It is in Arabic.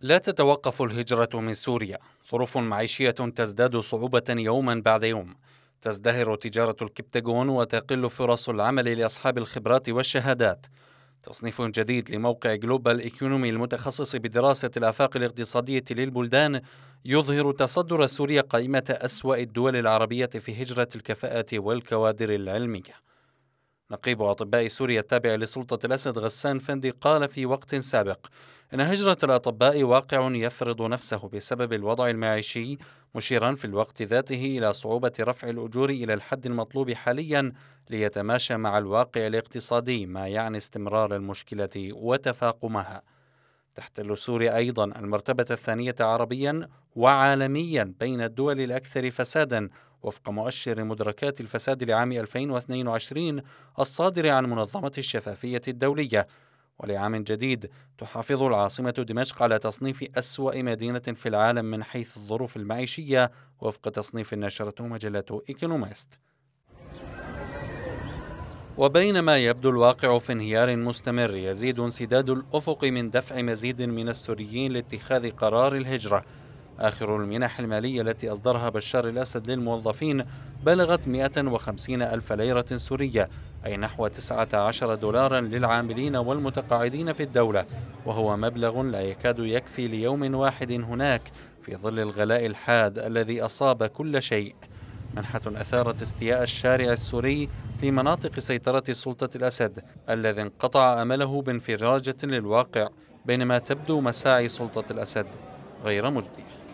لا تتوقف الهجرة من سوريا ظروف معيشية تزداد صعوبة يوما بعد يوم تزدهر تجارة الكبتاجون وتقل فرص العمل لأصحاب الخبرات والشهادات تصنيف جديد لموقع جلوبال ايكونومي المتخصص بدراسة الآفاق الاقتصادية للبلدان يظهر تصدر سوريا قائمة أسوأ الدول العربية في هجرة الكفاءة والكوادر العلمية نقيب أطباء سوريا التابع لسلطة الأسد غسان فندي قال في وقت سابق إن هجرة الأطباء واقع يفرض نفسه بسبب الوضع المعيشي مشيرا في الوقت ذاته إلى صعوبة رفع الأجور إلى الحد المطلوب حاليا ليتماشى مع الواقع الاقتصادي ما يعني استمرار المشكلة وتفاقمها تحتل سوريا أيضا المرتبة الثانية عربيا وعالميا بين الدول الأكثر فسادا وفق مؤشر مدركات الفساد لعام 2022 الصادر عن منظمة الشفافية الدولية ولعام جديد تحافظ العاصمة دمشق على تصنيف أسوأ مدينة في العالم من حيث الظروف المعيشية وفق تصنيف نشرته مجلة إيكونوميست وبينما يبدو الواقع في انهيار مستمر يزيد انسداد الأفق من دفع مزيد من السوريين لاتخاذ قرار الهجرة آخر المنح المالية التي أصدرها بشار الأسد للموظفين بلغت 150 ألف ليرة سورية أي نحو 19 دولارا للعاملين والمتقاعدين في الدولة وهو مبلغ لا يكاد يكفي ليوم واحد هناك في ظل الغلاء الحاد الذي أصاب كل شيء منحة أثارت استياء الشارع السوري في مناطق سيطرة سلطة الأسد الذي انقطع أمله بانفراجة للواقع بينما تبدو مساعي سلطة الأسد غير مجدية